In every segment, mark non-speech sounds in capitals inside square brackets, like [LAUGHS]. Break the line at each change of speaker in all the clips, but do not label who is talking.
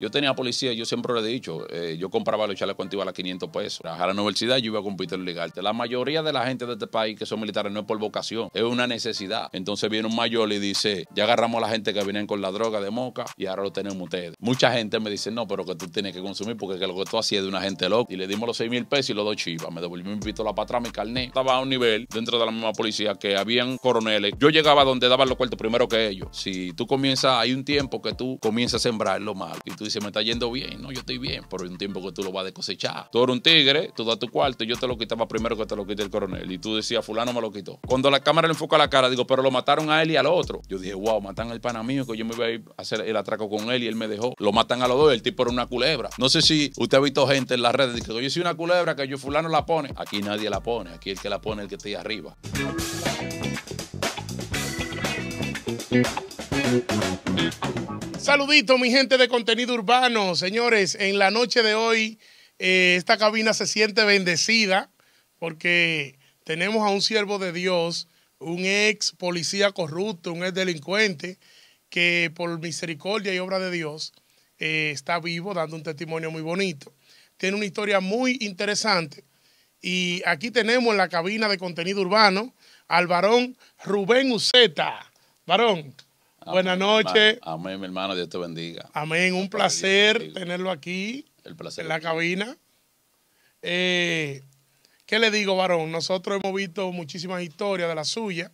Yo tenía policía, yo siempre le he dicho, eh, yo compraba los chalecos antiguos a 500 pesos. A la universidad yo iba a competir legal. La mayoría de la gente de este país que son militares no es por vocación, es una necesidad. Entonces viene un mayor y dice, ya agarramos a la gente que vienen con la droga de moca y ahora lo tenemos ustedes. Mucha gente me dice, no, pero que tú tienes que consumir porque lo que tú hacías de una gente loca. Y le dimos los 6 mil pesos y los dos chivas. Me devolví mi pistola para atrás, mi carnet. Estaba a un nivel dentro de la misma policía que habían coroneles. Yo llegaba donde daban los cuartos primero que ellos. Si tú comienzas, hay un tiempo que tú comienzas a sembrar lo malo se me está yendo bien, no, yo estoy bien, pero hay un tiempo que tú lo vas a cosechar. Tú eres un tigre, tú das tu cuarto, y yo te lo quitaba primero que te lo quite el coronel. Y tú decías, fulano me lo quitó. Cuando la cámara le enfoca la cara, digo, pero lo mataron a él y al otro. Yo dije, wow, matan al pana mío, que yo me voy a ir a hacer el atraco con él y él me dejó. Lo matan a los dos, el tipo era una culebra. No sé si usted ha visto gente en las redes que yo soy una culebra, que yo fulano la pone. Aquí nadie la pone, aquí el que la pone es el que está ahí arriba.
Saludito, mi gente de contenido urbano. Señores, en la noche de hoy, eh, esta cabina se siente bendecida porque tenemos a un siervo de Dios, un ex policía corrupto, un ex delincuente, que por misericordia y obra de Dios eh, está vivo, dando un testimonio muy bonito. Tiene una historia muy interesante. Y aquí tenemos en la cabina de contenido urbano al varón Rubén Uceta. Varón, Ah, Buenas pues, noches.
Amén, mi hermano, Dios te bendiga.
Amén, un placer tenerlo aquí. El placer. En la cabina. Eh, ¿Qué le digo, varón? Nosotros hemos visto muchísimas historias de la suya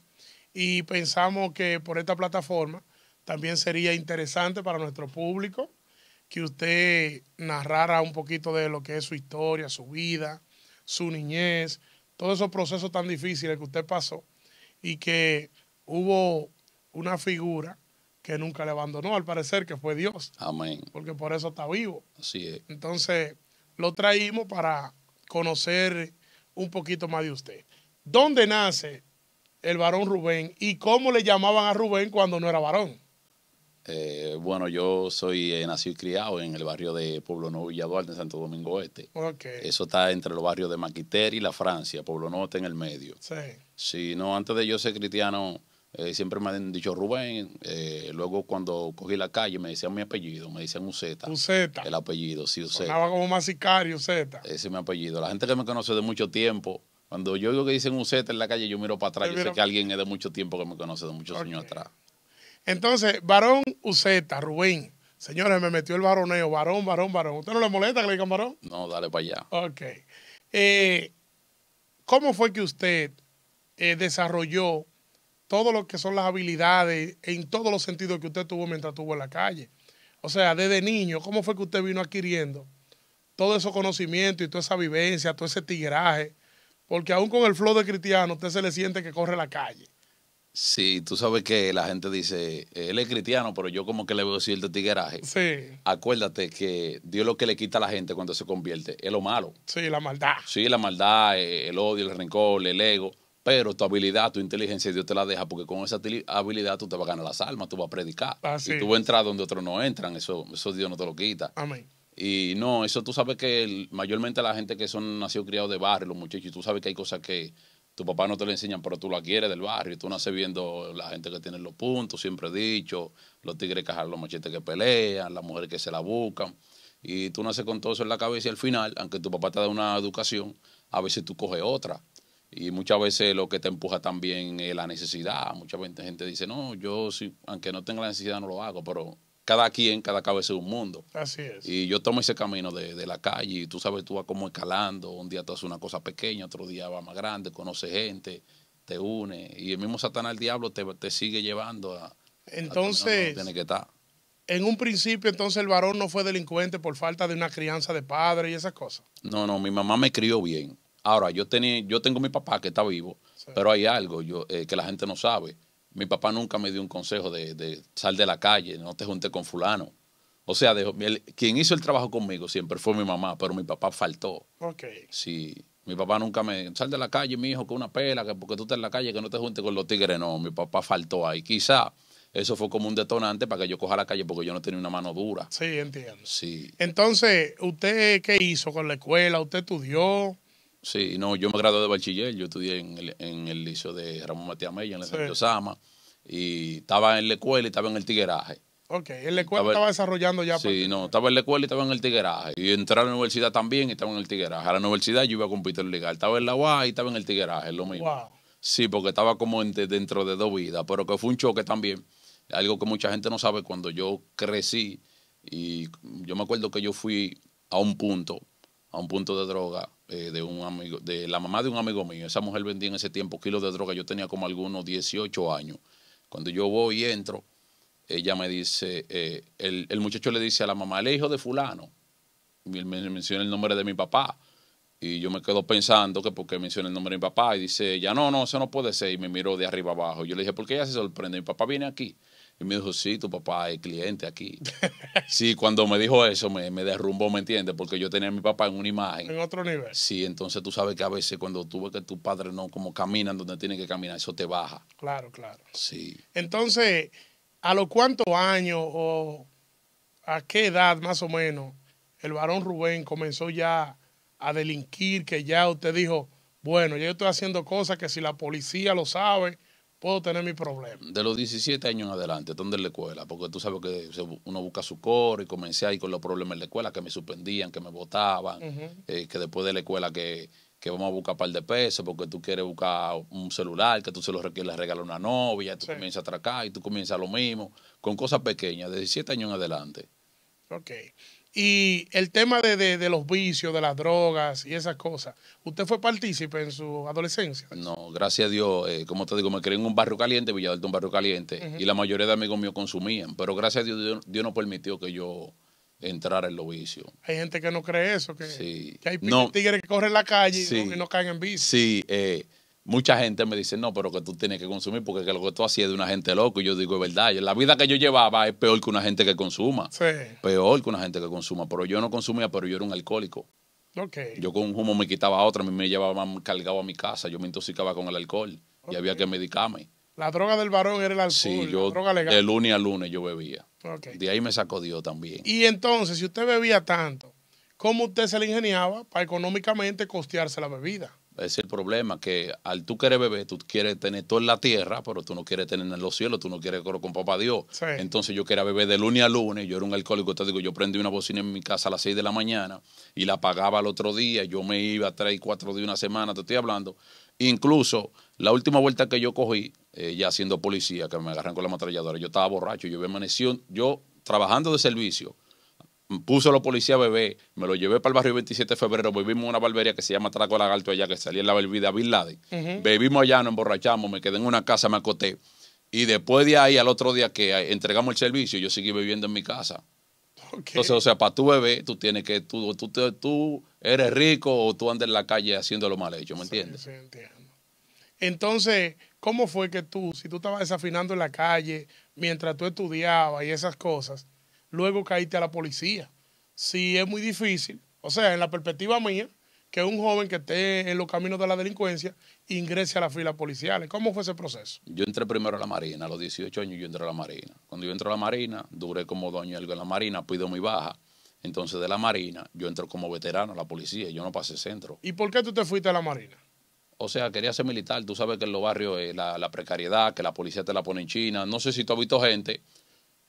y pensamos que por esta plataforma también sería interesante para nuestro público que usted narrara un poquito de lo que es su historia, su vida, su niñez, todos esos procesos tan difíciles que usted pasó y que hubo una figura que nunca le abandonó, al parecer que fue Dios. Amén. Porque por eso está vivo. Así es. Entonces, lo traímos para conocer un poquito más de usted. ¿Dónde nace el varón Rubén y cómo le llamaban a Rubén cuando no era varón?
Eh, bueno, yo soy eh, nacido y criado en el barrio de Pueblo Nuevo Villaduarte, en Santo Domingo Este.
Okay. Eso
está entre los barrios de Maquiter y La Francia, Pueblo Norte en el medio. Sí. Sí, no, antes de yo ser cristiano, eh, siempre me han dicho Rubén. Eh, luego cuando cogí la calle me decían mi apellido, me decían Uzeta Uzeta. El apellido, sí, Uzeta Estaba como más sicario, Uzeta Ese es mi apellido. La gente que me conoce de mucho tiempo, cuando yo digo que dicen Uzeta en la calle, yo miro para atrás. Yo sé que alguien es de mucho tiempo que me conoce de muchos
años atrás. Entonces, varón Uzeta Rubén. Señores, me metió el varoneo. Varón, varón, varón. ¿Usted no le molesta que le digan varón?
No, dale para allá.
Ok. Eh, ¿Cómo fue que usted desarrolló todo lo que son las habilidades en todos los sentidos que usted tuvo mientras estuvo en la calle. O sea, desde niño, ¿cómo fue que usted vino adquiriendo todo ese conocimiento y toda esa vivencia, todo ese tigraje? Porque aún con el flow de cristiano, usted se le siente que corre la calle.
Sí, tú sabes que la gente dice, él es cristiano, pero yo como que le veo cierto tigueraje. Sí. Acuérdate que Dios lo que le quita a la gente cuando se convierte es lo malo.
Sí, la maldad.
Sí, la maldad, el odio, el rencor, el ego. Pero tu habilidad, tu inteligencia, Dios te la deja, porque con esa habilidad tú te vas a ganar las almas, tú vas a predicar. y tú vas a entrar donde otros no entran, eso, eso Dios no te lo quita. Amén. Y no, eso tú sabes que mayormente la gente que son nacidos criados de barrio, los muchachos, y tú sabes que hay cosas que tu papá no te lo enseña, pero tú la quieres del barrio. Tú naces viendo la gente que tiene los puntos, siempre he dicho, los tigres cajar los machetes que pelean, las mujeres que se la buscan. Y tú naces con todo eso en la cabeza y al final, aunque tu papá te da una educación, a veces tú coges otra. Y muchas veces lo que te empuja también es la necesidad. Mucha gente dice, no, yo si, aunque no tenga la necesidad no lo hago, pero cada quien, cada cabeza es un mundo. Así es. Y yo tomo ese camino de, la calle y tú sabes, tú vas como escalando, un día tú haces una cosa pequeña, otro día va más grande, conoces gente, te une y el mismo Satanás, el diablo, te, sigue
llevando a... Entonces... tiene que estar. En un principio, entonces, el varón no fue delincuente por falta de una crianza de padre y esas cosas.
No, no, mi mamá me crió bien. Ahora, yo, tenía, yo tengo mi papá que está vivo, pero hay algo yo, eh, que la gente no sabe. Mi papá nunca me dio un consejo de, sal de la calle, no te junte con fulano. O sea, quien hizo el trabajo conmigo siempre fue mi mamá, pero mi papá faltó. Ok. Sí. Mi papá nunca me. Sal de la calle, mi hijo, con una pela, que porque tú estás en la calle, que no te junte con los tigres. No, mi papá faltó ahí. Quizá eso fue como un detonante para que yo coja la calle porque yo no tenía una mano dura.
Sí, entiendo. Sí. Entonces, ¿usted qué hizo con la escuela? ¿Usted estudió?
Sí, no, yo me gradué de bachiller, yo estudié en el, en liceo de Ramón Matías Mella, en el Centro Sama, y estaba en la escuela y estaba en el tigueraje.
Ok, en la escuela estaba, desarrollando ya. Sí,
no, estaba en la escuela y estaba en el tigueraje. Y entré a la universidad también y estaba en el tigueraje. A la universidad yo iba a competir legal, estaba en la UA y estaba en el tigueraje, es lo mismo. Sí, porque estaba como dentro de dos vidas, pero que fue un choque también. Algo que mucha gente no sabe, cuando yo crecí, y yo me acuerdo que yo fui a un punto, a un punto de droga, eh, de un amigo, de la mamá de un amigo mío. Esa mujer vendía en ese tiempo kilos de droga. Yo tenía como algunos 18 años. Cuando yo voy y entro, ella me dice, eh, el, el, muchacho le dice a la mamá, el hijo de fulano. Y me menciona el nombre de mi papá. Y yo me quedo pensando que qué menciona el nombre de mi papá. Y dice ella, no, no, eso no puede ser. Y me miró de arriba abajo. Yo le dije, ¿por qué ella se sorprende? Mi papá viene aquí. Y me dijo, sí, tu papá es cliente aquí. [LAUGHS] sí, cuando me dijo eso me, derrumbó, ¿me entiendes? Porque yo tenía a mi papá en una imagen. En otro nivel. Sí, entonces tú sabes que a veces cuando tú ves que tu padre no como caminan donde tiene que caminar, eso te baja.
Claro, claro. Sí. Entonces, ¿a los cuántos años o a qué edad más o menos el varón Rubén comenzó ya a delinquir, que ya usted dijo, bueno, yo estoy haciendo cosas que si la policía lo sabe puedo tener mi problema.
De los 17 años en adelante, ¿dónde es la escuela? Porque tú sabes que uno busca su coro y comencé ahí con los problemas en la escuela, que me suspendían, que me votaban, eh, que después de la escuela que, vamos a buscar un par de pesos porque tú quieres buscar un celular, que tú se lo le regalas a una novia, tú comienzas a atracar y tú comienzas lo mismo, con cosas pequeñas, de 17 años en adelante. Ok.
Y el tema de, de, los vicios, de las drogas y esas cosas, ¿usted fue partícipe en su adolescencia?
No, gracias a Dios, eh, como te digo, me creí en un barrio caliente, Villadalto, un barrio caliente, y la mayoría de amigos míos consumían, pero gracias a Dios, Dios, no permitió que yo entrara en los vicios.
Hay gente que no cree eso, que, hay no,
tigres que corren la calle y, no, caen en vicios. Sí, eh, mucha gente me dice, no, pero que tú tienes que consumir porque lo que tú hacías de una gente loca. Y yo digo, es verdad, la vida que yo llevaba es peor que una gente que consuma. Sí. Peor que una gente que consuma. Pero yo no consumía, pero yo era un alcohólico. Okay. Yo con un humo me quitaba otra, me llevaba cargado a mi casa, yo me intoxicaba con el alcohol y había que medicarme.
La droga del varón era el alcohol.
Sí, yo, de lunes a lunes yo bebía. Okay. De ahí me sacó Dios también.
Y entonces, si usted bebía tanto, ¿cómo usted se le ingeniaba para económicamente costearse la bebida?
Es el problema que al tú quieres beber, tú quieres tener todo en la tierra, pero tú no quieres tener en los cielos, tú no quieres coro con papá Dios. Entonces yo quería beber de lunes a lunes, yo era un alcohólico, te digo, yo prendí una bocina en mi casa a las 6 de la mañana y la pagaba al otro día, yo me iba tres, cuatro días, una semana, te estoy hablando. Incluso la última vuelta que yo cogí, eh, ya siendo policía, que me agarran con la ametralladora, yo estaba borracho, yo me yo trabajando de servicio, puso a los policías bebé, me lo llevé para el barrio 27 de febrero, bebimos una barbería que se llama Traco Lagarto allá, que salía en la bebida Bin Laden. Bebimos allá, nos emborrachamos, me quedé en una casa, me acoté. Y después de ahí, al otro día que entregamos el servicio, yo seguí viviendo en mi casa. Entonces, o sea, para tu bebé, tú tienes que, tú, tú, tú eres rico o tú andas en la calle haciendo lo mal hecho, ¿me
entiendes? entiendo. Entonces, ¿cómo fue que tú, si tú estabas desafinando en la calle mientras tú estudiabas y esas cosas, luego caíste a la policía. Si es muy difícil, o sea, en la perspectiva mía, que un joven que esté en los caminos de la delincuencia ingrese a las filas policiales ¿Cómo fue ese proceso?
Yo entré primero a la Marina, a los 18 años yo entré a la Marina. Cuando yo entré a la Marina, duré como doña algo en la Marina, pido pues muy baja. Entonces de la Marina yo entré como veterano a la policía, yo no pasé centro.
¿Y por qué tú te fuiste a la Marina?
O sea, quería ser militar. Tú sabes que en los barrios eh, la, la, precariedad, que la policía te la pone en China. No sé si tú has visto gente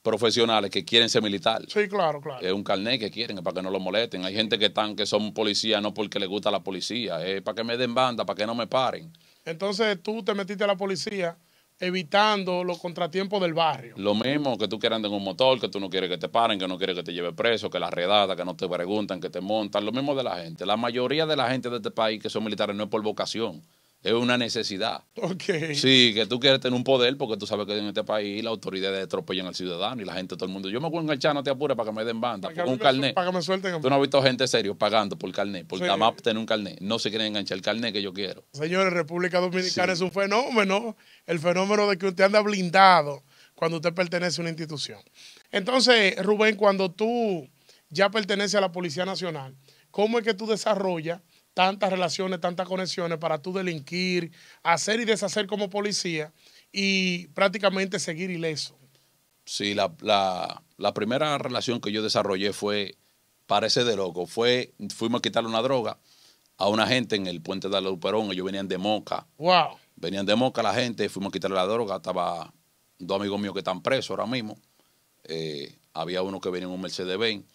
profesionales que quieren ser militares. Sí, claro, claro. Es un carnet que quieren, para que no lo molesten. Hay gente que están, que son policías no porque les gusta la policía, es para que me den banda, para que no me paren.
Entonces tú te metiste a la policía evitando los contratiempos del barrio.
Lo mismo que tú quieras andar en un motor, que tú no quieres que te paren, que no quieres que te lleve preso, que la redadas, que no te preguntan, que te montan, lo mismo de la gente. La mayoría de la gente de este país que son militares no es por vocación es una necesidad. Sí, que tú quieres tener un poder porque tú sabes que en este país la autoridad atropellan al ciudadano y la gente, todo el mundo. Yo me voy a enganchar, no te apures para que me den banda, un carnet.
Para que Tú no has
visto gente serio pagando por carnet, por sí. TAMAP tener un carnet. No se quieren enganchar el carnet que yo quiero.
Señores, República Dominicana es un fenómeno, el fenómeno de que usted anda blindado cuando usted pertenece a una institución. Entonces, Rubén, cuando tú ya perteneces a la Policía Nacional, ¿cómo es que tú desarrollas? tantas relaciones, tantas conexiones para tú delinquir, hacer y deshacer como policía y prácticamente seguir ileso.
Sí, la, primera relación que yo desarrollé fue, parece de loco, fue, fuimos a quitarle una droga a una gente en el puente de Aluperón, ellos venían de Moca. Wow. Venían de Moca la gente, fuimos a quitarle la droga, estaba dos amigos míos que están presos ahora mismo. Eh, había uno que venía en un Mercedes-Benz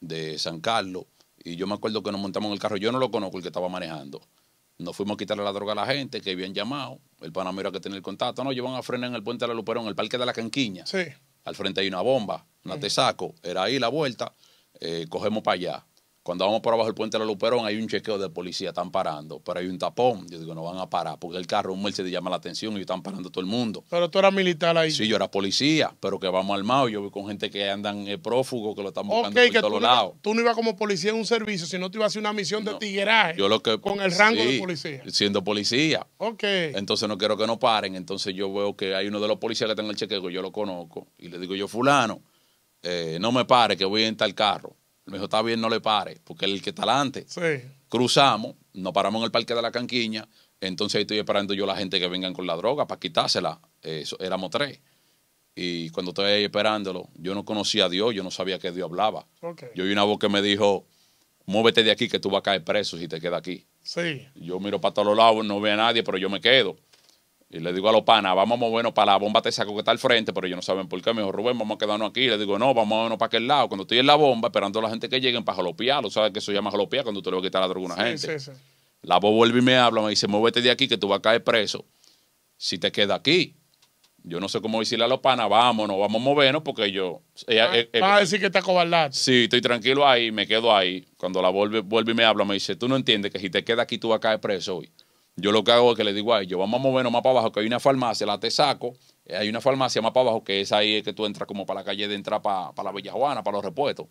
de San Carlos y yo me acuerdo que nos montamos en el carro, yo no lo conozco el que estaba manejando. Nos fuimos a quitarle la droga a la gente que habían llamado. El panamero que tenía el contacto. No, llevan a frenar en el puente de la Luperón, en el parque de la Canquiña. Sí. Al frente hay una bomba, una te saco. Era ahí la vuelta. Eh, cogemos para allá. Cuando vamos por abajo del puente de la Luperón, hay un chequeo de policía, están parando, pero hay un tapón. Yo digo, no van a parar, porque el carro, un Mercedes llama la atención y están parando todo el mundo.
Pero tú eras militar ahí. Sí,
yo era policía, pero que vamos al armados. Yo vi con gente que andan eh, prófugo, que lo están buscando por todos tú, lados. No,
tú no ibas como policía en un servicio, sino tú ibas a hacer una misión de tigueraje yo lo que, con el rango de policía.
Siendo policía. Ok. Entonces no quiero que no paren. Entonces yo veo que hay uno de los policías que está en el chequeo, yo lo conozco, y le digo yo, fulano, eh, no me pare, que voy entrar tal carro me dijo, está bien, no le pare, porque él es el que está adelante. Cruzamos, nos paramos en el parque de la canquiña, entonces ahí estoy esperando yo a la gente que vengan con la droga para quitársela. Eso, éramos tres. Y cuando estoy ahí esperándolo, yo no conocía a Dios, yo no sabía que Dios hablaba. Yo oí una voz que me dijo, muévete de aquí que tú vas a caer preso si te quedas aquí. Sí. Yo miro para todos lados, no veo a nadie, pero yo me quedo. Y le digo a los pana vamos a movernos para la bomba te saco que está al frente, pero ellos no saben por qué. Me dijo, Rubén, vamos a quedarnos aquí. Le digo, no, vamos a movernos para aquel lado. Cuando estoy en la bomba, esperando a la gente que lleguen para lo ¿sabes que eso llama jalopear cuando tú le vas a quitar la a una gente? La voz vuelve y me habla, me dice, muévete de aquí que tú vas a caer preso si te quedas aquí. Yo no sé cómo decirle a los panas, vámonos, vamos a movernos, porque yo. Eh, ah, eh, eh, a decir
que está cobardado.
Sí, estoy tranquilo ahí, me quedo ahí. Cuando la vuelve, vuelve y me habla, me dice, tú no entiendes que si te quedas aquí tú vas a caer preso hoy. Yo lo que hago es que le digo a ellos, vamos a movernos más para abajo, que hay una farmacia, la te saco, eh, hay una farmacia más para abajo, que es ahí que tú entras como para la calle de entrar para, la Villa Juana, para los repuestos.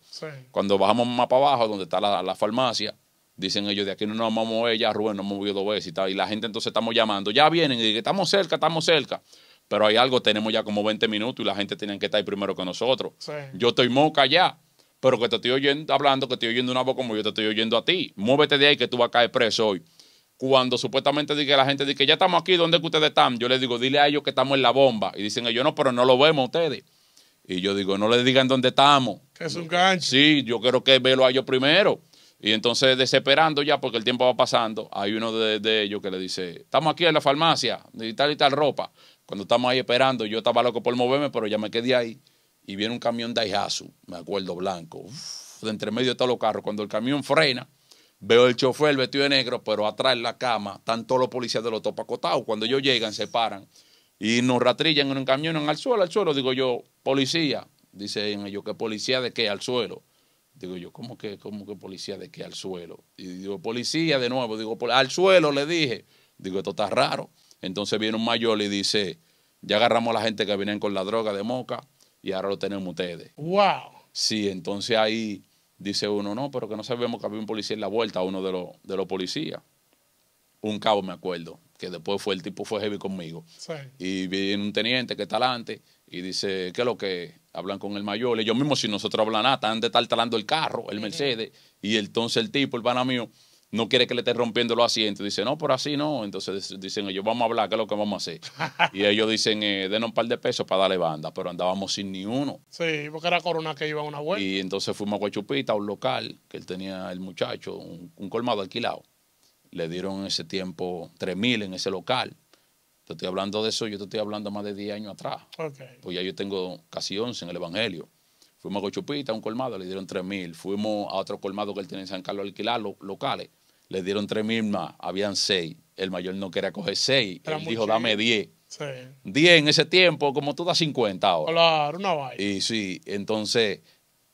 Cuando bajamos más para abajo, donde está la, farmacia, dicen ellos, de aquí no nos vamos a mover, ya Rubén nos dos veces y la gente entonces estamos llamando, ya vienen, y dicen, estamos cerca, estamos cerca. Pero hay algo, tenemos ya como 20 minutos y la gente tiene que estar ahí primero que nosotros. Yo estoy moca ya, pero que te estoy oyendo, hablando, que estoy oyendo una voz como yo te estoy oyendo a ti. Muévete de ahí que tú vas a caer preso hoy cuando supuestamente dice la gente dice que ya estamos aquí, ¿dónde que ustedes están? Yo les digo, dile a ellos que estamos en la bomba. Y dicen ellos, no, pero no lo vemos ustedes. Y yo digo, no les digan dónde estamos. Que es un gancho. Sí, yo quiero que velo a ellos primero. Y entonces, desesperando ya, porque el tiempo va pasando, hay uno de, ellos que le dice, estamos aquí en la farmacia, ni tal y tal ropa. Cuando estamos ahí esperando, yo estaba loco por moverme, pero ya me quedé ahí. Y viene un camión de Daihatsu, me acuerdo, blanco. de entre medio de todos los carros. Cuando el camión frena, Veo el chofer vestido de negro, pero atrás en la cama están todos los policías de los topacotados. Cuando ellos llegan, se paran y nos ratrillan en un camión al suelo, al suelo. Digo yo, policía. Dicen ellos, ¿qué policía de qué? Al suelo. Digo yo, ¿cómo que, cómo que policía de qué? Al suelo. Y digo, policía de nuevo. Digo, al suelo le dije. Digo, esto está raro. Entonces viene un mayor y dice, ya agarramos a la gente que viene con la droga de moca y ahora lo tenemos ustedes. ¡Wow! Sí, entonces ahí Dice uno, no, pero que no sabemos que había un policía en la vuelta, uno de los de los policías. Un cabo, me acuerdo, que después fue el tipo fue heavy conmigo. Y viene un teniente que está adelante y dice, ¿qué es lo que? Hablan con el mayor. Y yo mismo, si nosotros hablan nada, ah, están de estar talando el carro, el Mercedes. Y entonces el tipo, el pana mío, no quiere que le esté rompiendo los asientos. Dice, no, por así no. Entonces dicen ellos, vamos a hablar, ¿qué es lo que vamos a hacer? [LAUGHS] y ellos dicen, eh, denos un par de pesos para darle banda, pero andábamos sin ni uno.
Sí, porque era Corona que iba a una
vuelta. Y entonces fuimos a Guachupita, a un local que él tenía, el muchacho, un, colmado alquilado. Le dieron en ese tiempo 3 mil en ese local. Te estoy hablando de eso, yo te estoy hablando más de 10 años atrás. Pues ya yo tengo casi 11 en el Evangelio. Fuimos a Guachupita a un colmado, le dieron 3 mil. Fuimos a otro colmado que él tiene en San Carlos alquilar, locales le dieron tres mil más, habían seis. El mayor no quería coger seis. dijo, dame diez. Diez en ese tiempo, como tú das 50 ahora. Claro, una vaina. Y sí, entonces,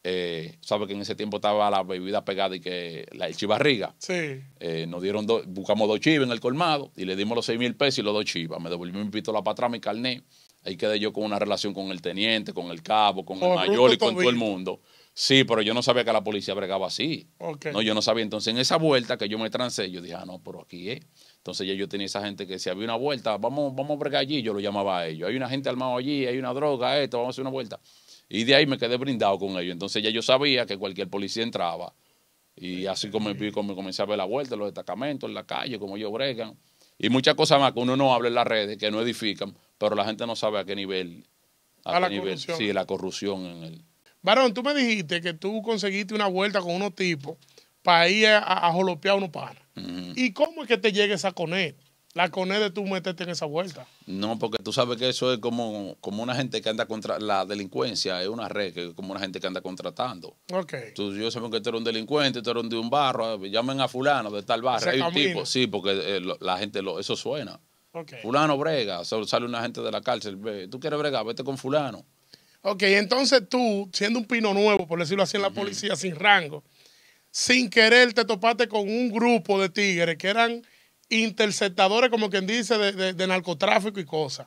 eh, sabe que en ese tiempo estaba la bebida pegada y que la el chivarriga. Sí. Eh, nos dieron dos, buscamos dos chivas en el colmado y le dimos los seis mil pesos y los dos chivas. Me devolvió mi pistola para atrás, mi carné, Ahí quedé yo con una relación con el teniente, con el cabo, con el mayor y con todo el mundo. Sí, pero yo no sabía que la policía bregaba así. No, yo no sabía. Entonces, en esa vuelta que yo me trancé, yo dije, ah, no, pero aquí es. Entonces, ya yo tenía esa gente que si había una vuelta, vamos, vamos a bregar allí, yo lo llamaba a ellos. Hay una gente armada allí, hay una droga, esto, vamos a hacer una vuelta. Y de ahí me quedé brindado con ellos. Entonces, ya yo sabía que cualquier policía entraba. Y así como me, comencé a ver la vuelta, los destacamentos en la calle, como ellos bregan. Y muchas cosas más que uno no habla en las redes, que no edifican, pero la gente no sabe a qué nivel. A, qué nivel. Sí, la corrupción en el
Barón, tú me dijiste que tú conseguiste una vuelta con unos tipos para ir a, a jolopear unos panas. ¿Y cómo es que te llega esa él? La conet de tú meterte en esa vuelta.
No, porque tú sabes que eso es como, como una gente que anda contra la delincuencia, es una red, que como una gente que anda contratando. Ok. Tú, yo sé que tú eres un delincuente, tú eres de un barro, llamen a fulano de tal barrio. Hay un tipo, sí, porque eh, la gente, lo, eso suena. Okay. Fulano brega, sale una gente de la cárcel, tú quieres bregar, vete con
fulano. Ok, entonces tú, siendo un pino nuevo, por decirlo así, en la policía, sin rango, sin querer te topaste con un grupo de tigres que eran interceptadores, como quien dice, de, de, narcotráfico y cosas.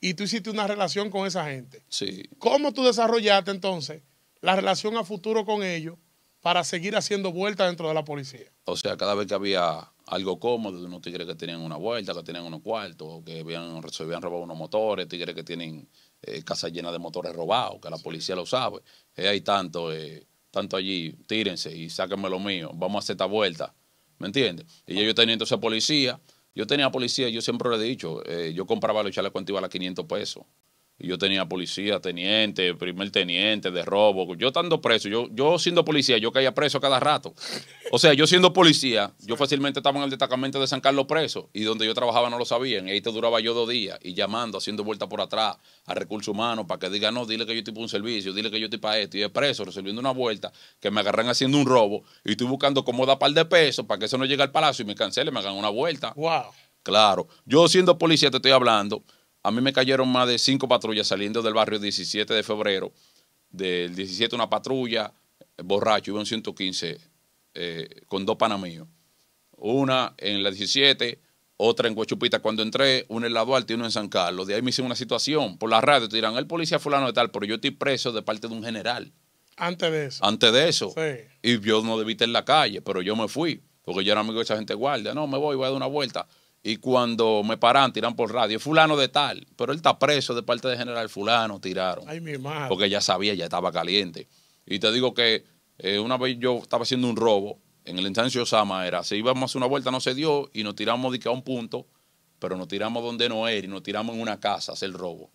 Y tú hiciste una relación con esa gente. Sí. ¿Cómo tú desarrollaste entonces la relación a futuro con ellos para seguir haciendo vueltas dentro de la policía?
O sea, cada vez que había algo cómodo de unos tigres que tenían una vuelta, que tenían unos cuartos, que habían, se habían robado unos motores, tigres que tienen eh, casa llena de motores robados, que la policía lo sabe. hay tanto, eh, tanto allí, tírense y sáquenme lo mío, vamos a hacer esta vuelta. ¿Me entiendes? Y yo tenía entonces policía, yo tenía policía, yo siempre le he dicho, eh, yo compraba los chalecos antiguos a 500 pesos. Y yo tenía policía, teniente, primer teniente de robo. Yo estando preso, yo, yo siendo policía, yo caía preso cada rato. O sea, yo siendo policía, yo fácilmente estaba en el destacamento de San Carlos preso y donde yo trabajaba no lo sabían. Y ahí te duraba yo dos días y llamando, haciendo vuelta por atrás a recursos humanos para que digan, no, dile que yo estoy para un servicio, dile que yo estoy para esto. Y de preso, resolviendo una vuelta, que me agarran haciendo un robo y estoy buscando cómo dar par de pesos para que eso no llegue al palacio y me cancele, me hagan una vuelta. Wow. Claro. Yo siendo policía te estoy hablando a mí me cayeron más de cinco patrullas saliendo del barrio 17 de febrero. Del 17 una patrulla, eh, borracho, iba un 115 eh, con dos panamíos. Una en la 17, otra en Guachupita cuando entré, una en la Duarte y una en San Carlos. De ahí me hice una situación. Por la radio te dirán, el policía fulano de tal, pero yo estoy preso de parte de un general.
Antes de eso.
Antes de eso. Sí. Y yo no debí estar en la calle, pero yo me fui, porque yo era amigo de esa gente guardia. No, me voy, voy a dar una vuelta. Y cuando me paran, tiran por radio, fulano de tal, pero él está preso de parte de general fulano, tiraron.
Ay, mi madre. Porque
ya sabía, ya estaba caliente. Y te digo que eh, una vez yo estaba haciendo un robo, en el ensanche Osama era, si íbamos a hacer una vuelta, no se dio, y nos tiramos de que a un punto, pero nos tiramos donde no es y nos tiramos en una casa a hacer robo.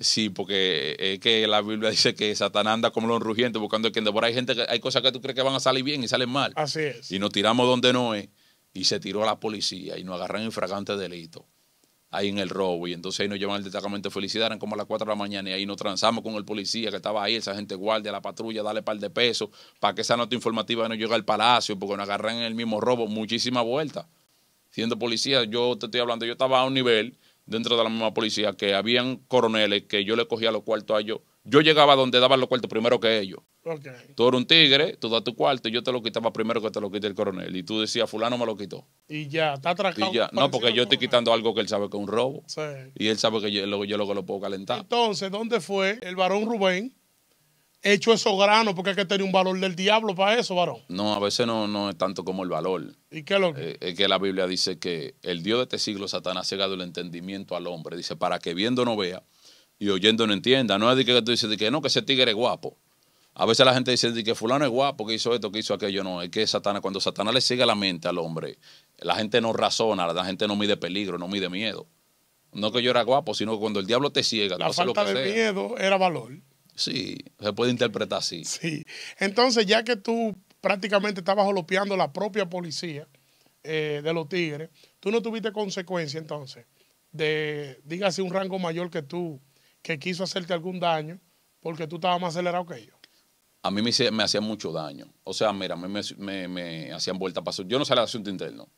Sí, porque eh, es que la Biblia dice que Satanás anda como los rugientes buscando a quien devorar. Hay gente que hay cosas que tú crees que van a salir bien y salen mal. Así es. Y nos tiramos donde no es y se tiró a la policía y nos agarran en fragante delito ahí en el robo. Y entonces ahí nos llevan al destacamento de felicidad, eran como a las 4 de la mañana, y ahí nos transamos con el policía que estaba ahí, esa gente guardia, la patrulla, dale par de pesos, para que esa nota informativa no llegue al palacio, porque nos agarran en el mismo robo, muchísima vuelta. Siendo policía, yo te estoy hablando, yo estaba a un nivel dentro de la misma policía que habían coroneles que yo le cogía los cuartos a ellos yo llegaba donde daban los cuartos primero que ellos. Tú eres un tigre, tú das tu cuarto y yo te lo quitaba primero que te lo quite el coronel. Y tú decías, fulano me lo quitó.
Y ya, está atracado. No, porque
yo estoy quitando algo que él sabe que es un robo. Y él sabe que yo, yo, lo, puedo calentar.
Entonces, ¿dónde fue el varón Rubén hecho esos granos, porque hay que tener un valor del diablo para eso, varón.
No, a veces no, no es tanto como el valor.
¿Y qué es lo que? Eh,
es que la Biblia dice que el Dios de este siglo, Satanás, ha cegado el entendimiento al hombre. Dice, para que viendo no vea y oyendo no entienda. No es de que tú dices que no, que ese tigre es guapo. A veces la gente dice que fulano es guapo, que hizo esto, que hizo aquello. No, es que satana cuando satana le sigue la mente al hombre, la gente no razona, la gente no mide peligro, no mide miedo. No que yo era guapo, sino que cuando el diablo te ciega. La falta de
miedo era valor.
Sí, se puede interpretar así. Sí.
Entonces, ya que tú prácticamente estabas jolopeando la propia policía eh, de los tigres, tú no tuviste consecuencia entonces de, dígase, un rango mayor que tú que quiso hacerte algún daño porque tú estabas más acelerado que ellos?
A mí me, hacía mucho daño. O sea, mira, a mí me, hacían vuelta para Yo no salía de asunto interno.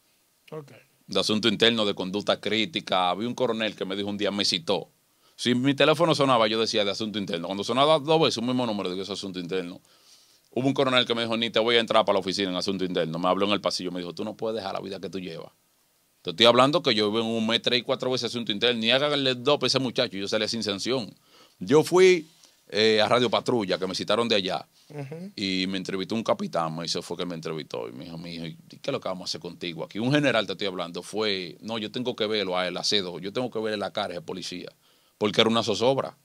Okay. De asunto interno, de conducta crítica. Había un coronel que me dijo un día, me citó. Si mi teléfono sonaba, yo decía de asunto interno. Cuando sonaba dos veces, un mismo número, digo, es asunto interno. Hubo un coronel que me dijo, ni te voy a entrar para la oficina en asunto interno. Me habló en el pasillo, me dijo, tú no puedes dejar la vida que tú llevas. Te estoy hablando que yo vivo en un mes, tres, cuatro veces asunto interno. Ni háganle dope a ese muchacho, yo salía sin sanción. Yo fui eh, a Radio Patrulla, que me citaron de allá, y me entrevistó un capitán, me hizo, fue que me entrevistó, y me dijo, hijo, ¿qué es lo que vamos a hacer contigo aquí? Un general, te estoy hablando, fue, no, yo tengo que verlo a él, a Cedo, yo tengo que verle la cara de policía, porque era una zozobra,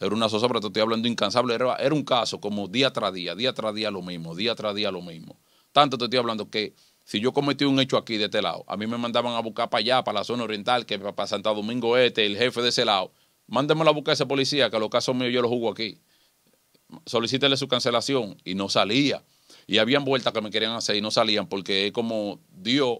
era una zozobra, te estoy hablando incansable, era un caso como día tras día, día tras día lo mismo, día tras día lo mismo. Tanto te estoy hablando que si yo cometí un hecho aquí de este lado, a mí me mandaban a buscar para allá, para la zona oriental, que para Santo Domingo Este, el jefe de ese lado, mándemelo a buscar a ese policía, que los casos míos yo los jugo aquí. Solicítele su cancelación y no salía. Y habían vueltas que me querían hacer y no salían porque es como Dios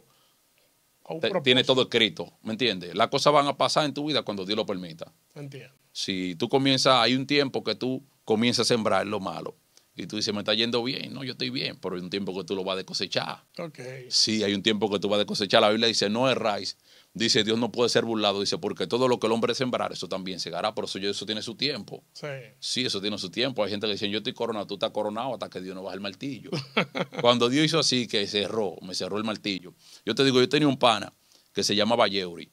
tiene todo escrito, ¿me entiendes? Las cosas van a pasar en tu vida cuando Dios lo permita. Entiendo. Si tú comienzas, hay un tiempo que tú comienzas a sembrar lo malo. Y tú dices, me está yendo bien, no, yo estoy bien, pero hay un tiempo que tú lo vas a cosechar. Okay. Sí, hay un tiempo que tú vas a cosechar. La Biblia dice, no erráis. Dice, Dios no puede ser burlado. Dice, porque todo lo que el hombre sembrar, eso también segará. Por eso eso tiene su tiempo. Sí. sí. eso tiene su tiempo. Hay gente que dice, yo estoy coronado, tú estás coronado hasta que Dios no baje el martillo. [LAUGHS] Cuando Dios hizo así, que cerró, me cerró el martillo. Yo te digo, yo tenía un pana que se llamaba Yeuri.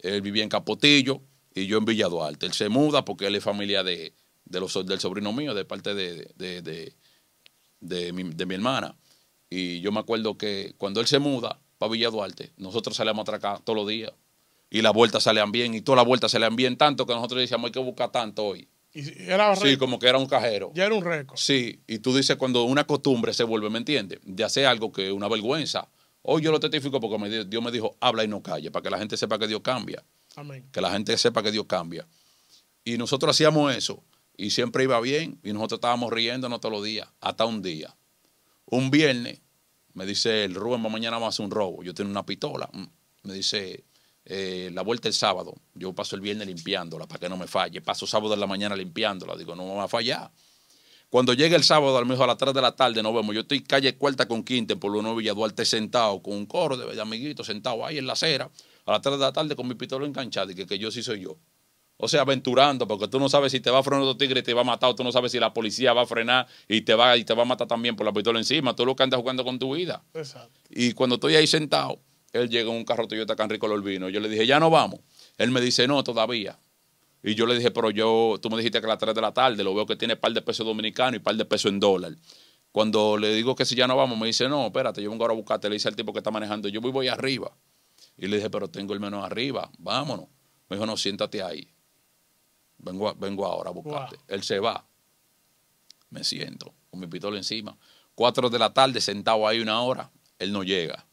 Él vivía en Capotillo y yo en villado alto Él se muda porque él es familia de, de del sobrino mío, de parte de, de, mi, hermana. Y yo me acuerdo que cuando él se muda para Villa Duarte, nosotros salíamos a todos los días. Y las vueltas salían bien, y todas las vueltas salían bien, tanto que nosotros decíamos, hay que buscar tanto hoy.
Y era sí,
como que era un cajero. Ya era un récord. Sí, y tú dices cuando una costumbre se vuelve, ¿me entiendes? De hacer algo que es una vergüenza. Hoy yo lo testifico porque Dios me dijo, habla y no calle, para que la gente sepa que Dios cambia. Que la gente sepa que Dios cambia. Y nosotros hacíamos eso y siempre iba bien y nosotros estábamos riéndonos todos los días, hasta un día. Un viernes me dice el Rubén, mañana vamos a hacer un robo, yo tengo una pistola, mm, me dice eh, la vuelta el sábado, yo paso el viernes limpiándola para que no me falle, paso sábado en la mañana limpiándola, digo, no me va a fallar. Cuando llegue el sábado, a lo mejor a las 3 de la tarde, nos vemos. Yo estoy calle cuarta con quinta por lo Nuevo duarte sentado con un coro de amiguitos sentado ahí en la acera. A las 3 de la tarde con mi pistola enganchada y que, que yo sí soy yo o sea, aventurando, porque tú no sabes si te va a frenar otro tigre y te va a matar, o tú no sabes si la policía va a frenar y te va, y te va a matar también por la pistola encima. Tú lo que andas jugando con tu vida. Exacto. Y cuando estoy ahí sentado, él llega en un carro Toyota tan rico vino Yo le dije, ya no vamos. Él me dice, no, todavía. Y yo le dije, pero yo, tú me dijiste que a las 3 de la tarde, lo veo que tiene par de pesos dominicanos y par de pesos en dólar. Cuando le digo que si ya no vamos, me dice, no, espérate, yo vengo ahora a buscarte. Le dice al tipo que está manejando, yo voy, voy arriba. Y le dije, pero tengo el menos arriba, vámonos. Me dijo, no, siéntate ahí vengo, ahora a buscarte. Él se va. Me siento con mi pistola encima. Cuatro de la tarde, sentado ahí una hora, él no llega.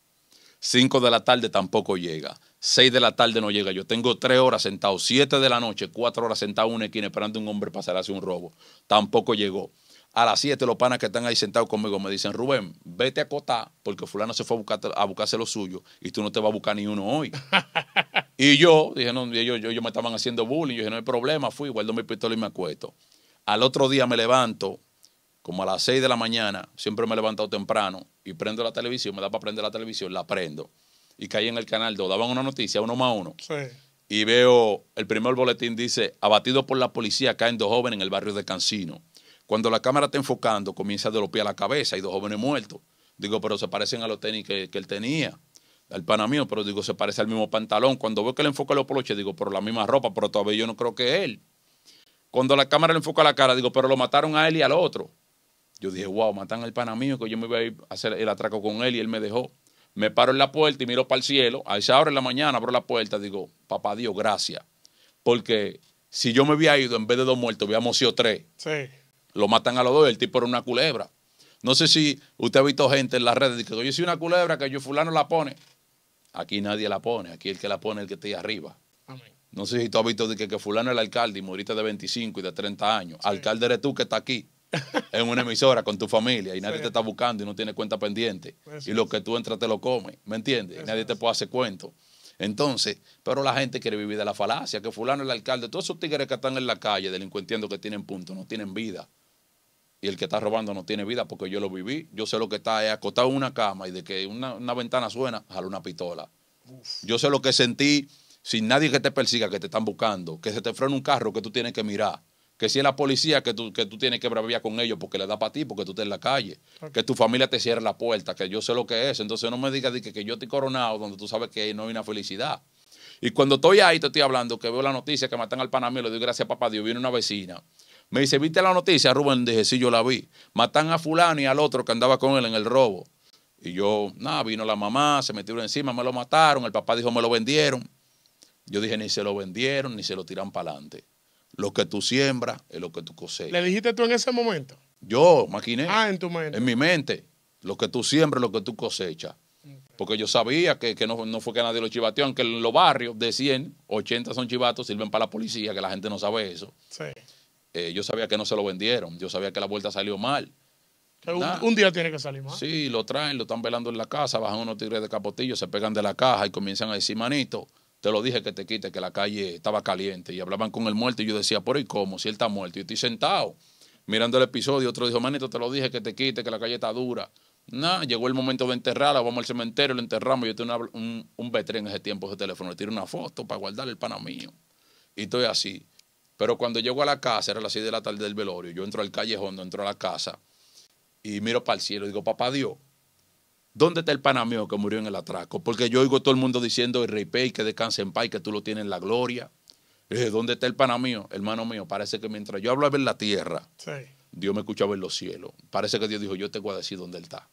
Cinco de la tarde tampoco llega. Seis de la tarde no llega. Yo tengo tres horas sentado, siete de la noche, cuatro horas sentado en una esquina esperando a un hombre pasar hacer un robo. Tampoco llegó. A las siete los panas que están ahí sentados conmigo me dicen, Rubén, vete a acotar porque fulano se fue a, a buscarse lo suyo y tú no te vas a buscar ni uno hoy. [LAUGHS] Y yo, dije, no, ellos, yo, yo me estaban haciendo bullying. Yo dije, no hay problema, fui, guardo mi pistola y me acuesto. Al otro día me levanto, como a las 6 de la mañana, siempre me he levantado temprano, y prendo la televisión, me da para prender la televisión, la prendo. Y caí en el canal 2, daban una noticia, uno más uno. Sí. Y veo, el primer boletín dice, abatido por la policía, caen dos jóvenes en el barrio de Cancino. Cuando la cámara está enfocando, comienza a de los pies a la cabeza, hay dos jóvenes muertos. Digo, pero se parecen a los tenis que, que él tenía al pana mío, pero digo, se parece al mismo pantalón. Cuando veo que le enfoca los poloches, digo, pero la misma ropa, pero todavía yo no creo que él. Cuando la cámara le enfoca la cara, digo, pero lo mataron a él y al otro. Yo dije, wow, matan al pana mío, que yo me voy a ir a hacer el atraco con él y él me dejó. Me paro en la puerta y miro para el cielo. A esa hora en la mañana abro la puerta, digo, papá Dios, gracias. Porque si yo me había ido, en vez de dos muertos, hubiéramos sido tres. Sí. Lo matan a los dos, el tipo era una culebra. No sé si usted ha visto gente en las redes que yo si una culebra que yo fulano la pone. Aquí nadie la pone, aquí el que la pone es el que está ahí arriba. No sé si tú has visto que, fulano es el alcalde y moriste de 25 y de 30 años. Alcalde eres tú que está aquí en una emisora con tu familia y nadie te está buscando y no tiene cuenta pendiente. Pues y lo que tú entras te lo comes, ¿me entiendes? Pues nadie te puede hacer cuento. Entonces, pero la gente quiere vivir de la falacia, que fulano es el alcalde, todos esos tigres que están en la calle delincuentiendo que tienen punto, no tienen vida y el que está robando no tiene vida porque yo lo viví. Yo sé lo que está es eh, acotado en una cama y de que una, ventana suena, jala una pistola. Yo sé lo que sentí sin nadie que te persiga, que te están buscando, que se te frena un carro que tú tienes que mirar, que si es la policía que tú, tú tienes que braviar con ellos porque le da para ti, porque tú estás en la calle, que tu familia te cierra la puerta, que yo sé lo que es. Entonces no me digas que, que yo estoy coronado donde tú sabes que no hay una felicidad. Y cuando estoy ahí, te estoy hablando, que veo la noticia que matan al panamá, le doy gracias a papá Dios, viene una vecina me dice, ¿viste la noticia, Rubén? Dije, sí, yo la vi. Matan a fulano y al otro que andaba con él en el robo. Y yo, nada, vino la mamá, se metieron encima, me lo mataron. El papá dijo, me lo vendieron. Yo dije, ni se lo vendieron, ni se lo tiran para adelante. Lo que tú siembras es lo que tú cosechas. ¿Le dijiste
tú en ese momento?
Yo, maquiné. Ah, en tu mente. En mi mente. Lo que tú siembras es lo que tú cosechas. Porque yo sabía que, no, no, fue que nadie lo chivateó, aunque en los barrios de 100, 80 son chivatos, sirven para la policía, que la gente no sabe eso. Sí. Eh, yo sabía que no se lo vendieron, yo sabía que la vuelta salió mal.
Un, día tiene que salir mal.
Sí, lo traen, lo están velando en la casa, bajan unos tigres de capotillo, se pegan de la caja y comienzan a decir, manito, te lo dije que te quite, que la calle estaba caliente. Y hablaban con el muerto y yo decía, ¿por ¿y cómo? Si él está muerto. Y estoy sentado mirando el episodio. Otro dijo, manito, te lo dije que te quite, que la calle está dura. Nada, llegó el momento de enterrarla, vamos al cementerio, lo enterramos. Yo tengo un, un en ese tiempo, ese teléfono, le tiro una foto para guardar el pana mío. Y estoy así. Pero cuando llego a la casa, era las 6 de la tarde del velorio, yo entro al callejón, entro a la casa y miro para el cielo y digo, papá Dios, ¿dónde está el mío que murió en el atraco? Porque yo oigo todo el mundo diciendo, y rey Pey, que descansen en paz, que tú lo tienes en la gloria. Dije, ¿dónde está el mío? Hermano mío, parece que mientras yo hablaba en la tierra, Dios me escuchaba en los cielos. Parece que Dios dijo, yo te voy a decir dónde él está.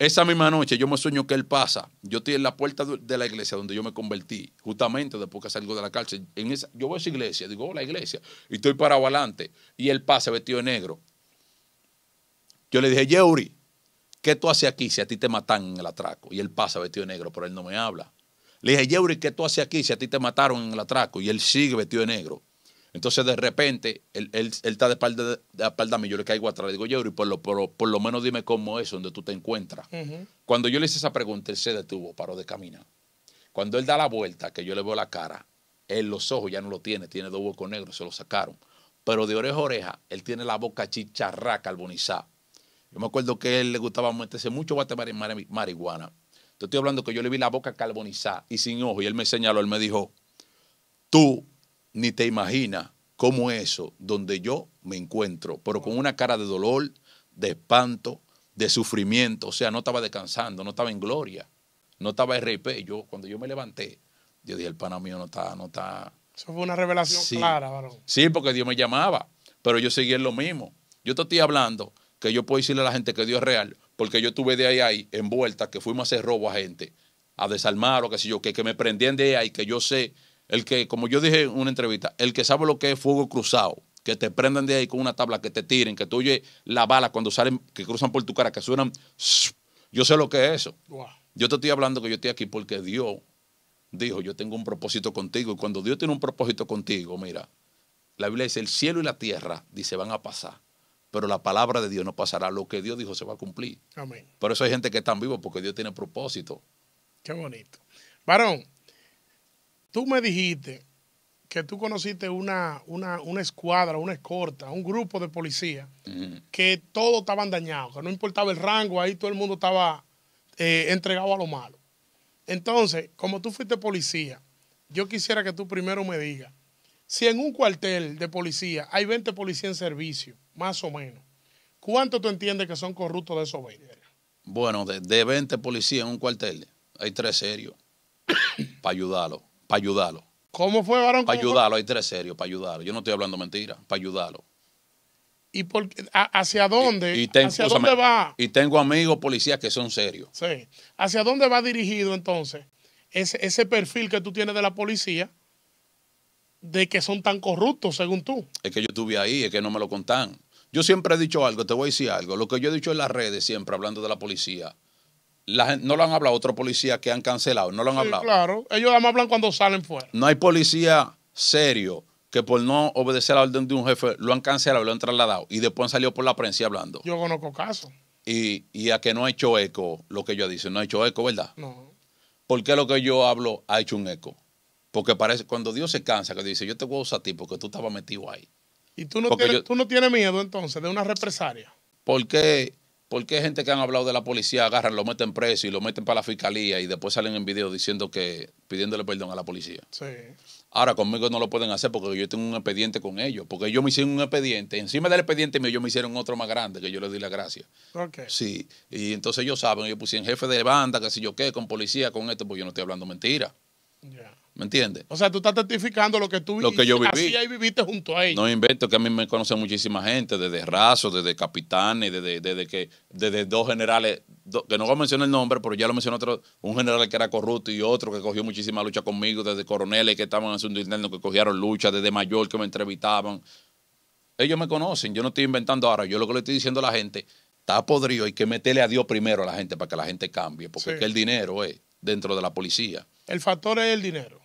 Esa misma noche yo me sueño que él pasa. Yo estoy en la puerta de la iglesia donde yo me convertí, justamente después que salgo de la cárcel. En esa, yo voy a esa iglesia, digo, la iglesia, y estoy para adelante. Y él pasa vestido de negro. Yo le dije, Yeuri, ¿qué tú haces aquí si a ti te matan en el atraco? Y él pasa vestido de negro, pero él no me habla. Le dije, Yeuri, ¿qué tú haces aquí si a ti te mataron en el atraco? Y él sigue vestido de negro. Entonces, de repente, él, está de espalda, de, mí, yo le caigo atrás, le digo, Yuri, por lo, por, lo menos dime cómo es, donde tú te encuentras. Cuando yo le hice esa pregunta, él se detuvo, paró de caminar. Cuando él da la vuelta, que yo le veo la cara, él los ojos ya no lo tiene, tiene dos huecos negros, se lo sacaron. Pero de oreja a oreja, él tiene la boca chicharra carbonizada. Yo me acuerdo que él le gustaba meterse mucho y marihuana. Te estoy hablando que yo le vi la boca carbonizada y sin ojo, y él me señaló, él me dijo, tú ni te imaginas cómo eso, donde yo me encuentro, pero con una cara de dolor, de espanto, de sufrimiento, o sea, no estaba descansando, no estaba en gloria, no estaba RP. Yo, cuando yo me levanté, yo dije, el pana mío no está, no está.
Eso fue una revelación clara, varón.
Sí, porque Dios me llamaba, pero yo seguía en lo mismo. Yo te estoy hablando que yo puedo decirle a la gente que Dios es real, porque yo estuve de ahí ahí envuelta, que fuimos a hacer robo a gente, a desarmar o qué sé yo, que, que me prendían de ahí, que yo sé el que, como yo dije en una entrevista, el que sabe lo que es fuego cruzado, que te prendan de ahí con una tabla, que te tiren, que tú oyes la bala cuando salen, que cruzan por tu cara, que suenan. Yo sé lo que es eso. Yo te estoy hablando que yo estoy aquí porque Dios dijo, yo tengo un propósito contigo. Y cuando Dios tiene un propósito contigo, mira, la Biblia dice, el cielo y la tierra, dice, van a pasar. Pero la palabra de Dios no pasará. Lo que Dios dijo se va a cumplir. Amén. Por eso hay gente que está vivo porque Dios tiene propósito.
Qué bonito. Varón, Tú me dijiste que tú conociste una, una, escuadra, una escorta, un grupo de policía, que todos estaban dañados, que no importaba el rango, ahí todo el mundo estaba eh, entregado a lo malo. Entonces, como tú fuiste policía, yo quisiera que tú primero me digas, si en un cuartel de policía hay 20 policías en servicio, más o menos, ¿cuánto tú entiendes que son corruptos de esos 20?
Bueno, de, 20 policías en un cuartel, hay tres serios [COUGHS] para ayudarlo para ayudarlo.
¿Cómo fue, varón? Para ayudarlo,
hay tres serios, para ayudarlo. Yo no estoy hablando mentira, para ayudarlo.
¿Y por, hacia dónde? ¿Hacia dónde va?
Y tengo amigos policías que son serios.
Sí. ¿Hacia dónde va dirigido entonces ese, ese perfil que tú tienes de la policía de que son tan corruptos, según tú?
Es que yo estuve ahí, es que no me lo contan. Yo siempre he dicho algo, te voy a decir algo. Lo que yo he dicho en las redes siempre, hablando de la policía, no lo han hablado otros policías que han cancelado, no lo han hablado.
Claro, ellos además hablan cuando salen fuera.
No hay policía serio que por no obedecer la orden de un jefe lo han cancelado, lo han trasladado y después salió por la prensa hablando.
Yo conozco caso.
Y, y, a que no ha hecho eco lo que yo dice, no ha hecho eco, ¿verdad? No. Porque lo que yo hablo ha hecho un eco? Porque parece, cuando Dios se cansa, que dice, yo te voy a usar a ti porque tú estabas metido ahí. ¿Y tú no, tienes, tú
no tienes miedo entonces de una represalia?
Porque porque qué gente que han hablado de la policía, agarran, lo meten preso y lo meten para la fiscalía y después salen en video diciendo que, pidiéndole perdón a la policía. Sí. Ahora conmigo no lo pueden hacer porque yo tengo un expediente con ellos. Porque ellos me hicieron un expediente. Encima del expediente mío, ellos me hicieron otro más grande que yo les di la gracia. Okay. Sí. Y entonces ellos saben, puse en jefe de banda, qué sé yo qué, con policía, con esto, pues yo no estoy hablando mentira. Ya. ¿Me entiendes?
O sea, tú estás testificando lo que tú lo que yo viví. y viviste junto a ellos. No
invento que a mí me conoce muchísima gente, desde Razo, desde capitanes, desde, desde, que, desde dos generales, que no voy a mencionar el nombre, pero ya lo mencionó otro, un general que era corrupto y otro que cogió muchísima lucha conmigo, desde coroneles que estaban haciendo interno, que cogieron lucha, desde mayor que me entrevistaban. Ellos me conocen, yo no estoy inventando ahora. Yo lo que le estoy diciendo a la gente, está podrido, hay que meterle a Dios primero a la gente para que la gente cambie, porque el dinero es dentro de la policía. El factor es el dinero.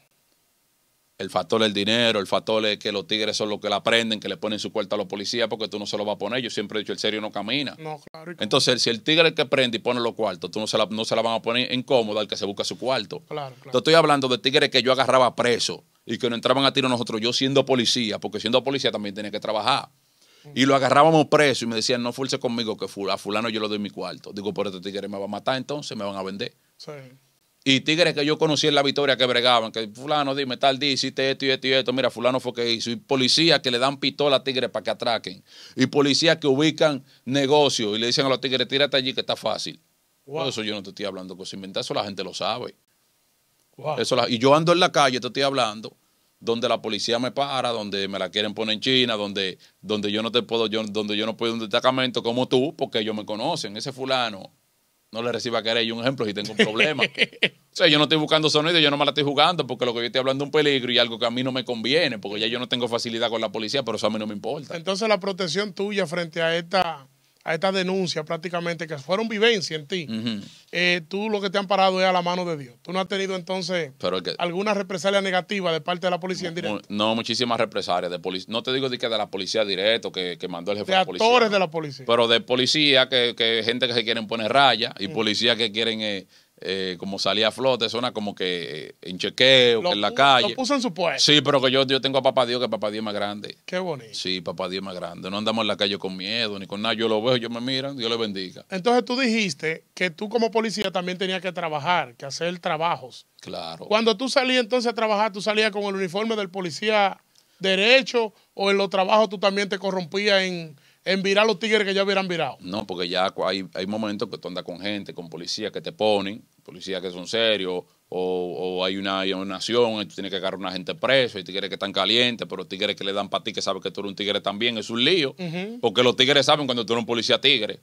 El factor es el dinero, el factor es que los tigres son los que la prenden, que le ponen su cuarto a los policías porque tú no se lo vas a poner. Yo siempre he dicho, el serio no camina. No, claro. Entonces, si el tigre es el que prende y pone los cuartos, tú no se la, van a poner incómoda al que se busca su cuarto. Claro, claro. estoy hablando de tigres que yo agarraba preso y que no entraban a tiro nosotros, yo siendo policía, porque siendo policía también tenía que trabajar. Y lo agarrábamos preso y me decían, no fuese conmigo, que a fulano yo le doy mi cuarto. Digo, pero este tigre me va a matar entonces, me van a vender. Sí. Y tigres que yo conocí en la victoria que bregaban, que fulano, dime tal día, hiciste esto y esto y esto, mira, fulano fue que hizo. Y policías que le dan pistola a tigres para que atraquen. Y policías que ubican negocios y le dicen a los tigres, tírate allí que está fácil. Por eso yo no te estoy hablando cosas inventadas, eso la gente lo sabe. Eso y yo ando en la calle, te estoy hablando, donde la policía me para, donde me la quieren poner en China, donde, donde yo no te puedo, yo, donde yo no puedo ir a un destacamento como tú, porque ellos me conocen, ese fulano no le reciba yo Un ejemplo, si tengo un problema. o sea, yo no estoy buscando sonido, yo no me la estoy jugando porque lo que yo estoy hablando es un peligro y algo que a mí no me conviene, porque ya yo no tengo facilidad con la policía, pero eso a mí no me importa.
Entonces, la protección tuya frente a esta a esta denuncia prácticamente, que fueron vivencia en ti, eh, tú lo que te han parado es a la mano de Dios. Tú no has tenido entonces alguna represalia negativa de parte de la policía en directo.
No, muchísimas represalias. de policía. No te digo de que de la policía directo, que, que mandó el jefe de, la policía. actores de la policía. Pero de policía, que, gente que se quieren poner raya y mm. policía que quieren... Eh, eh, como salía a flote, suena como que eh, en chequeo, en la calle. Lo puso en su Sí, pero que yo, yo tengo a papá Dios, que papá Dios es más grande. Qué bonito. Sí, papá Dios es más grande. No andamos en la calle con miedo ni con nada. Yo lo veo, yo me miran, Dios le bendiga.
Entonces tú dijiste que tú como policía también tenías que trabajar, que hacer trabajos. Claro. Cuando tú salías entonces a trabajar, tú salías con el uniforme del policía derecho o en los trabajos tú también te corrompías en en virar los tigres que ya hubieran virado.
No, porque ya hay, momentos que tú andas con gente, con policías que te ponen, policías que son serios, o, o, hay una nación y tú tienes que agarrar a una gente preso y tigres que están calientes, pero tigres que le dan para ti que saben que tú eres un tigre también, es un lío, porque los tigres saben cuando tú eres un policía tigre.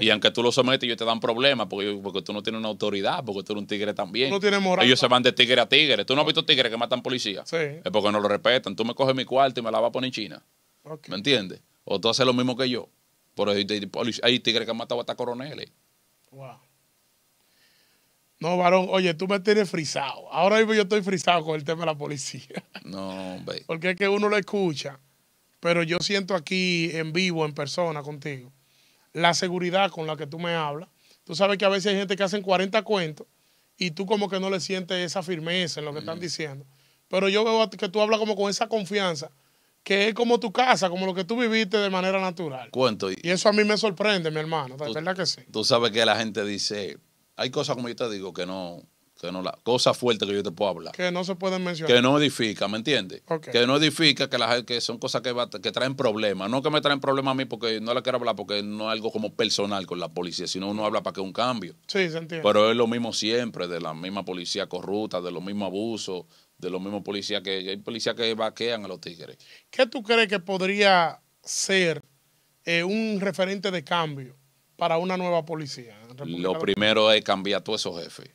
Y aunque tú lo sometes, ellos te dan problemas porque, porque tú no tienes una autoridad, porque tú eres un tigre también. No tienes moral. Ellos se van de tigre a tigre. ¿Tú no has visto tigres que matan policías? Sí. Es porque no lo respetan. Tú me coges mi cuarto y me la vas a poner en China. ¿Me entiendes? O tú haces lo mismo que yo. Por ahí hay tigres que han matado hasta coroneles.
Wow. No, varón, oye, tú me tienes frisado. Ahora mismo yo estoy frisado con el tema de la policía. [LAUGHS] No, hombre. Porque es que uno lo escucha, pero yo siento aquí en vivo, en persona, contigo, la seguridad con la que tú me hablas. Tú sabes que a veces hay gente que hacen 40 cuentos y tú como que no le sientes esa firmeza en lo que están mm. diciendo. Pero yo veo que tú hablas como con esa confianza que es como tu casa, como lo que tú viviste de manera natural. Cuento. Y, eso a mí me sorprende, mi hermano, De ¿verdad que sí?
Tú sabes que la gente dice, hay cosas como yo te digo que no, que no la, cosas fuertes que yo te puedo hablar. Que
no se pueden mencionar. Que no
edifica, ¿me entiendes? Que no edifica, que, la, que son cosas que, que traen problemas. No que me traen problemas a mí porque no la quiero hablar porque no es algo como personal con la policía, sino uno habla para que un cambio.
Sí, se Pero
es lo mismo siempre, de la misma policía corrupta, de los mismos abusos de los mismos policías que hay policías que vaquean a los tigres.
¿Qué tú crees que podría ser eh, un referente de cambio para una nueva policía? Lo
primero es cambiar a todos esos jefes.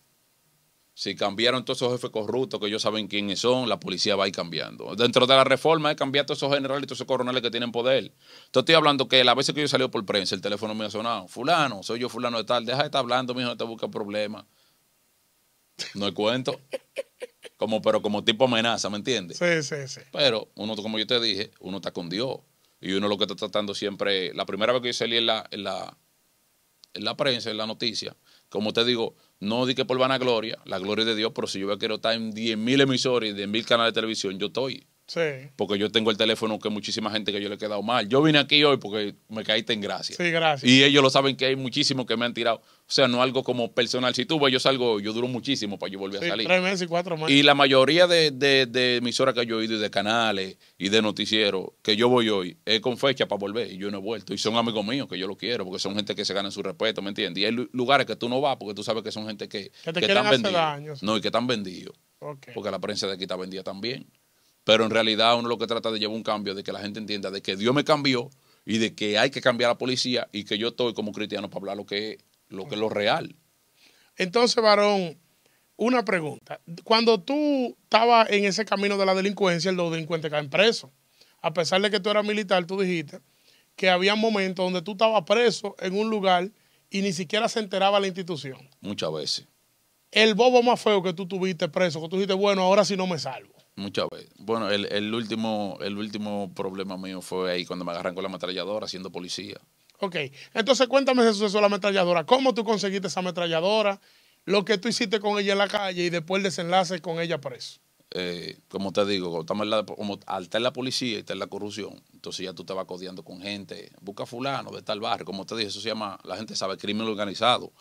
Si cambiaron todos esos jefes corruptos que ellos saben quiénes son, la policía va a ir cambiando. Dentro de la reforma es cambiar a todos esos generales y todos esos coroneles que tienen poder. Yo estoy hablando que la vez que yo salí por prensa, el teléfono me ha sonado. Fulano, soy yo fulano de tal. Deja de estar hablando, mijo, no te busca problemas. No hay cuento. [LAUGHS] como, pero como tipo amenaza, ¿me entiendes? Sí, sí, sí. Pero uno, como yo te dije, uno está con Dios. Y uno lo que está tratando siempre, la primera vez que yo salí en la, en la, en la prensa, en la noticia, como te digo, no di que por gloria, la gloria de Dios, pero si yo quiero estar en 10.000 emisores y 10.000 canales de televisión, yo estoy. Porque yo tengo el teléfono que muchísima gente que yo le he quedado mal. Yo vine aquí hoy porque me caíste en gracia. gracias. Y ellos lo saben que hay muchísimos que me han tirado. O sea, no algo como personal. Si tú yo salgo, yo duro muchísimo para yo volver a salir. Tres
meses y cuatro meses. Y
la mayoría de, emisoras que yo he ido y de canales y de noticieros que yo voy hoy es con fecha para volver y yo no he vuelto. Y son amigos míos que yo lo quiero porque son gente que se gana su respeto, ¿me entiendes? Y hay lugares que tú no vas porque tú sabes que son gente que, que, te están vendidos. No, y que están vendidos. Porque la prensa de aquí está vendida también. Pero en realidad uno lo que trata de llevar un cambio, de que la gente entienda de que Dios me cambió y de que hay que cambiar la policía y que yo estoy como cristiano para hablar lo que lo, que es lo real.
Entonces, varón, una pregunta. Cuando tú estabas en ese camino de la delincuencia, los delincuentes caen presos. A pesar de que tú eras militar, tú dijiste que había momentos donde tú estabas preso en un lugar y ni siquiera se enteraba la institución.
Muchas veces.
El bobo más feo que tú tuviste preso, que tú dijiste, bueno, ahora sí no me salvo.
Muchas veces. Bueno, el, el, último, el último problema mío fue ahí cuando me agarran con la ametralladora siendo policía.
Ok, entonces cuéntame ese suceso de la ametralladora. ¿Cómo tú conseguiste esa ametralladora? Lo que tú hiciste con ella en la calle y después el desenlace con ella preso.
Eh, como te digo, estamos la, como, al estar la policía y en la corrupción, entonces ya tú te vas codeando con gente. Busca fulano de tal barrio, como te dije, eso se llama, la gente sabe, crimen organizado.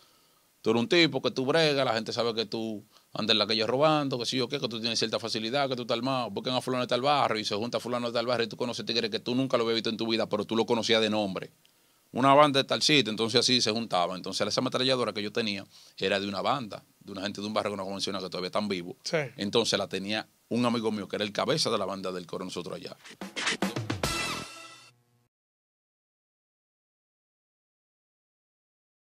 Tú eres un tipo que tú bregas, la gente sabe que tú andas en la calle robando, que sí o qué, que tú tienes cierta facilidad, que tú estás armado, busquen a fulano de tal barrio y se junta a fulano de tal barrio y tú conoces tigres que tú nunca lo habías visto en tu vida, pero tú lo conocías de nombre. Una banda de tal sitio, entonces así se juntaba. Entonces esa ametralladora que yo tenía era de una banda, de una gente de un barrio que no menciona que todavía están vivos. Entonces la tenía un amigo mío que era el cabeza de la banda del coro nosotros allá.